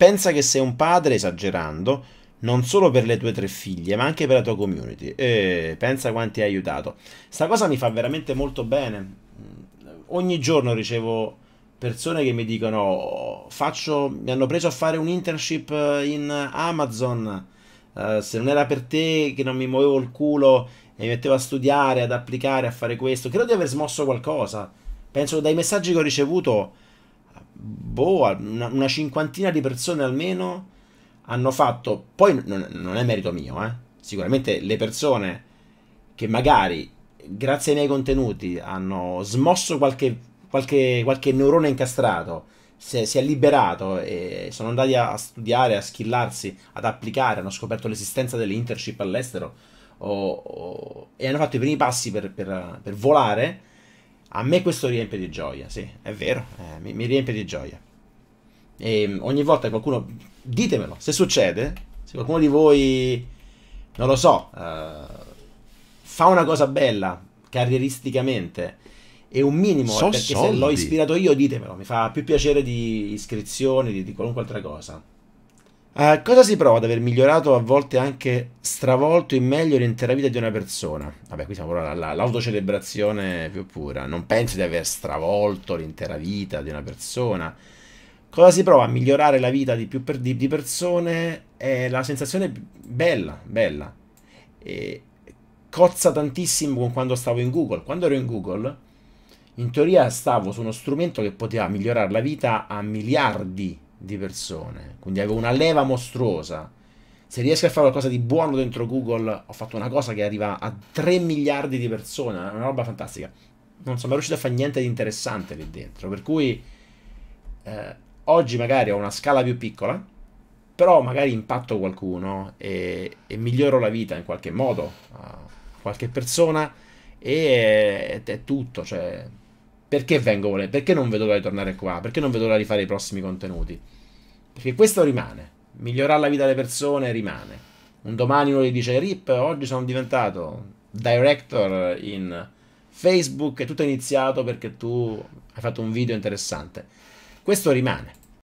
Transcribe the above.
Pensa che sei un padre, esagerando, non solo per le tue tre figlie, ma anche per la tua community. E pensa quanti hai aiutato. Sta cosa mi fa veramente molto bene. Ogni giorno ricevo persone che mi dicono: faccio, Mi hanno preso a fare un internship eh, in Amazon. Uh, se non era per te che non mi muovevo il culo e mi mettevo a studiare, ad applicare, a fare questo, credo di aver smosso qualcosa. Penso dai messaggi che ho ricevuto boh, una, una, cinquantina di persone almeno hanno fatto, poi non, non è merito mio, eh? sicuramente le persone che magari grazie ai miei contenuti hanno smosso qualche, qualche, qualche neurone incastrato, si è, si è, liberato e sono andati a studiare, a skillarsi, ad applicare, hanno scoperto l'esistenza delle internship all'estero o, o, e hanno fatto i primi passi per, per, per volare, a me questo riempie di gioia, sì, è vero, eh, mi, mi, riempie di gioia. E ehm, ogni volta che qualcuno, ditemelo, se succede, se qualcuno di voi, non lo so, uh, fa una cosa bella carrieristicamente e un minimo, so perché soldi. se l'ho ispirato io, ditemelo, mi fa più piacere di iscrizioni, di, di qualunque altra cosa. Uh, cosa si prova ad aver migliorato, a volte anche stravolto in meglio l'intera vita di una persona? Vabbè, qui siamo proprio all'autocelebrazione più pura. Non penso di aver stravolto l'intera vita di una persona. Cosa si prova a migliorare la vita di più per, di, di persone? È la sensazione bella, bella. E cozza tantissimo con quando stavo in Google. Quando ero in Google, in teoria stavo su uno strumento che poteva migliorare la vita a miliardi di persone di persone. Quindi avevo una leva mostruosa. Se riesco a fare qualcosa di buono dentro Google, ho fatto una cosa che arriva a 3 miliardi di persone, una roba fantastica. Non sono mai riuscito a fare niente di interessante lì dentro. Per cui eh, oggi magari ho una scala più piccola, però magari impatto qualcuno e, e miglioro la vita in qualche modo a qualche persona e è, è tutto. Cioè, perché vengo volendo? Perché non vedo l'ora di tornare qua? Perché non vedo l'ora di fare i prossimi contenuti? Perché questo rimane. Migliorare la vita delle persone rimane. Un domani uno gli dice Rip, oggi sono diventato director in Facebook e tutto è iniziato perché tu hai fatto un video interessante. Questo rimane.